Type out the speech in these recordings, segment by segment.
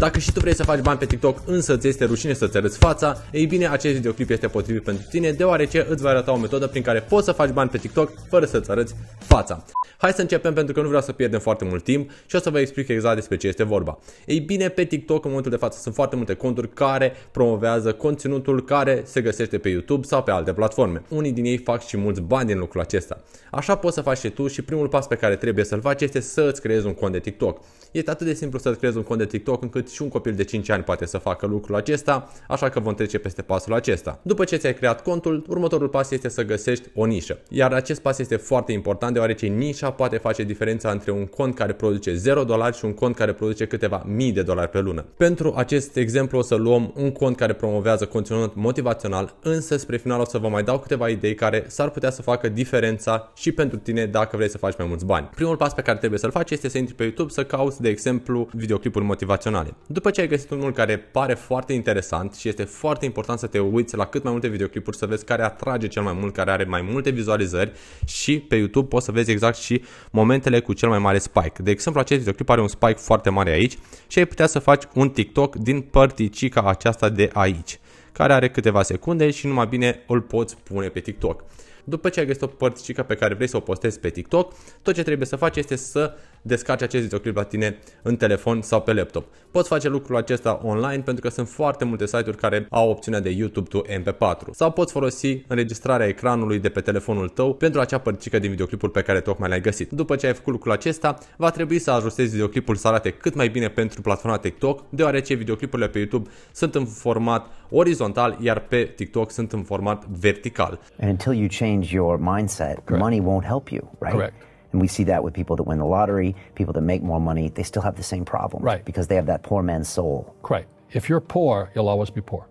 Dacă și tu vrei să faci bani pe TikTok, însă ți este rușine să-ți arăți fața, ei bine, acest videoclip este potrivit pentru tine, deoarece îți va arăta o metodă prin care poți să faci bani pe TikTok fără să-ți arăți fața. Hai să începem pentru că nu vreau să pierdem foarte mult timp și o să vă explic exact despre ce este vorba. Ei bine, pe TikTok în momentul de față sunt foarte multe conturi care promovează conținutul care se găsește pe YouTube sau pe alte platforme. Unii din ei fac și mulți bani din lucrul acesta. Așa poți să faci și tu și primul pas pe care trebuie să-l faci este să ți creezi un cont de TikTok. Este atât de simplu să-ți creezi un cont de TikTok încât și un copil de 5 ani poate să facă lucrul acesta, așa că vom trece peste pasul acesta. După ce ți-ai creat contul, următorul pas este să găsești o nișă. Iar acest pas este foarte important deoarece nișa poate face diferența între un cont care produce 0 dolari și un cont care produce câteva mii de dolari pe lună. Pentru acest exemplu o să luăm un cont care promovează conținut motivațional, însă spre final o să vă mai dau câteva idei care s-ar putea să facă diferența și pentru tine dacă vrei să faci mai mulți bani. Primul pas pe care trebuie să-l faci este să intri pe YouTube să cauți, de exemplu, videoclipuri motivaționale. După ce ai găsit unul care pare foarte interesant și este foarte important să te uiți la cât mai multe videoclipuri să vezi care atrage cel mai mult, care are mai multe vizualizări și pe YouTube poți să vezi exact și momentele cu cel mai mare spike. De exemplu, acest videoclip are un spike foarte mare aici și ai putea să faci un TikTok din părticica aceasta de aici care are câteva secunde și numai bine îl poți pune pe TikTok. După ce ai găsit o părticică pe care vrei să o postezi pe TikTok, tot ce trebuie să faci este să descarci acest videoclip la tine în telefon sau pe laptop. Poți face lucrul acesta online pentru că sunt foarte multe site-uri care au opțiunea de YouTube to MP4 sau poți folosi înregistrarea ecranului de pe telefonul tău pentru acea părticică din videoclipul pe care tocmai l-ai găsit. După ce ai făcut lucrul acesta, va trebui să ajustezi videoclipul să arate cât mai bine pentru platforma TikTok, deoarece videoclipurile pe YouTube sunt în format orizontal, iar pe TikTok sunt în format vertical. And until you change change your mindset, Correct. money won't help you, right? Correct. And we see that with people that win the lottery, people that make more money, they still have the same problem. Right. Because they have that poor man's soul. Correct. If you're poor, you'll always be poor.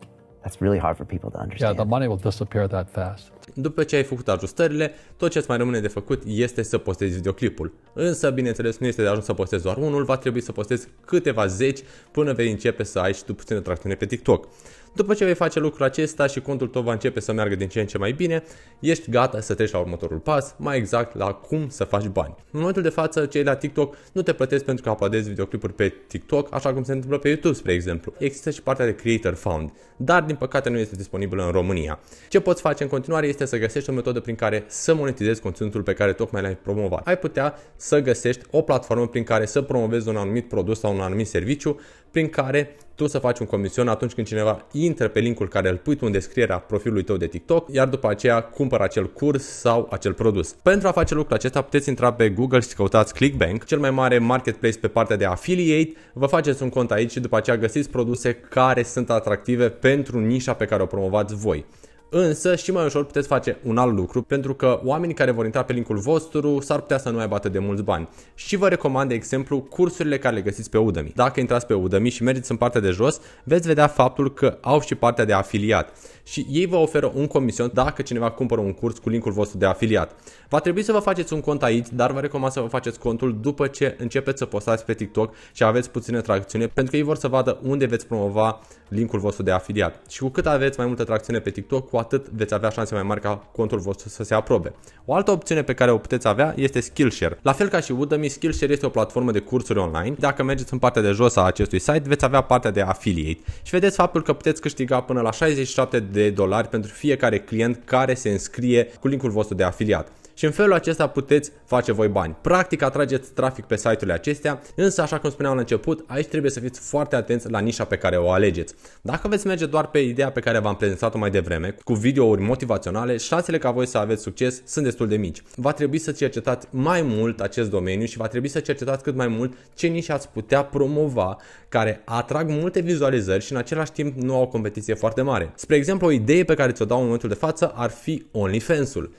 That's really hard for people to understand. Yeah, the money will disappear that fast. După ce ai făcut ajustările, tot ce îți mai rămâne de făcut este să postezi videoclipul. Însă, bineînțeles, nu este de ajuns să postezi doar unul, va trebui să postezi câteva zeci până vei începe să ai și tu puțină tracțiune pe TikTok. După ce vei face lucrul acesta și contul tău va începe să meargă din ce în ce mai bine, ești gata să treci la următorul pas, mai exact la cum să faci bani. În momentul de față, cei la TikTok nu te plătesc pentru că apădezi videoclipuri pe TikTok, așa cum se întâmplă pe YouTube, spre exemplu. Există și partea de Creator Fund, dar din păcate nu este disponibilă în România. Ce poți face în continuare este să găsești o metodă prin care să monetizezi conținutul pe care tocmai l-ai promovat. Ai putea să găsești o platformă prin care să promovezi un anumit produs sau un anumit serviciu, prin care tu să faci un comision atunci când cineva intră pe linkul care îl pui tu în descrierea profilului tău de TikTok, iar după aceea cumpără acel curs sau acel produs. Pentru a face lucrul acesta puteți intra pe Google și căutați ClickBank, cel mai mare marketplace pe partea de affiliate, vă faceți un cont aici și după aceea găsiți produse care sunt atractive pentru nișa pe care o promovați voi. Însă și mai ușor puteți face un alt lucru pentru că oamenii care vor intra pe linkul vostru s-ar putea să nu aibă atât de mulți bani. Și vă recomand, de exemplu, cursurile care le găsiți pe Udemy. Dacă intrați pe Udemy și mergeți în partea de jos, veți vedea faptul că au și partea de afiliat și ei vă oferă un comision dacă cineva cumpără un curs cu linkul vostru de afiliat. Va trebui să vă faceți un cont aici, dar vă recomand să vă faceți contul după ce începeți să postați pe TikTok și aveți puțină tracțiune, pentru că ei vor să vadă unde veți promova linkul vostru de afiliat. Și cu cât aveți mai multă tracțiune pe TikTok, cu atât veți avea șanse mai mari ca contul vostru să se aprobe. O altă opțiune pe care o puteți avea este Skillshare. La fel ca și Udemy, Skillshare este o platformă de cursuri online. Dacă mergeți în partea de jos a acestui site, veți avea partea de affiliate și vedeți faptul că puteți câștiga până la 67 de dolari pentru fiecare client care se înscrie cu linkul vostru de afiliat și în felul acesta puteți face voi bani. Practic atrageți trafic pe site-urile acestea, însă așa cum spuneam la început, aici trebuie să fiți foarte atenți la nișa pe care o alegeți. Dacă veți merge doar pe ideea pe care v-am prezentat-o mai devreme, cu videouri motivaționale, șansele ca voi să aveți succes sunt destul de mici. Va trebui să cercetați mai mult acest domeniu și va trebui să cercetați cât mai mult ce nișe ați putea promova care atrag multe vizualizări și în același timp nu au o competiție foarte mare. Spre exemplu, o idee pe care ți-o dau în momentul de față ar fi OnlyFans-ul.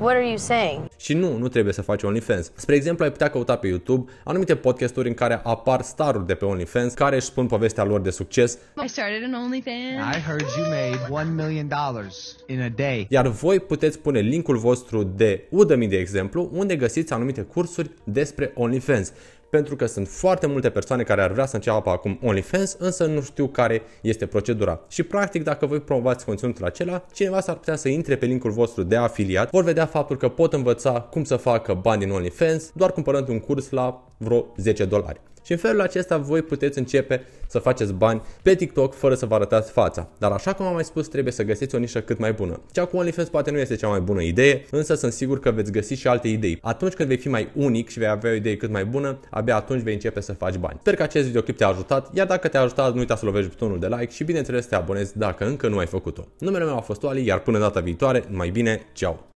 What are you saying? Și nu, nu trebuie să faci OnlyFans. Spre exemplu, ai putea căuta pe YouTube anumite podcasturi în care apar staruri de pe OnlyFans care își spun povestea lor de succes. I started an OnlyFans. I heard you made 1 million dollars in a day. Iar voi puteți pune linkul vostru de Udemy, de exemplu, unde găsiți anumite cursuri despre OnlyFans pentru că sunt foarte multe persoane care ar vrea să înceapă acum OnlyFans, însă nu știu care este procedura. Și practic, dacă voi promovați conținutul acela, cineva s-ar putea să intre pe linkul vostru de afiliat, vor vedea faptul că pot învăța cum să facă bani din OnlyFans doar cumpărând un curs la vreo 10 dolari și în felul acesta voi puteți începe să faceți bani pe TikTok fără să vă arătați fața. Dar așa cum am mai spus, trebuie să găsiți o nișă cât mai bună. Cea cu OnlyFans poate nu este cea mai bună idee, însă sunt sigur că veți găsi și alte idei. Atunci când vei fi mai unic și vei avea o idee cât mai bună, abia atunci vei începe să faci bani. Sper că acest videoclip te-a ajutat, iar dacă te-a ajutat, nu uita să lovești butonul de like și bineînțeles să te abonezi dacă încă nu ai făcut-o. Numele meu a fost Oali, iar până data viitoare, mai bine, ceau!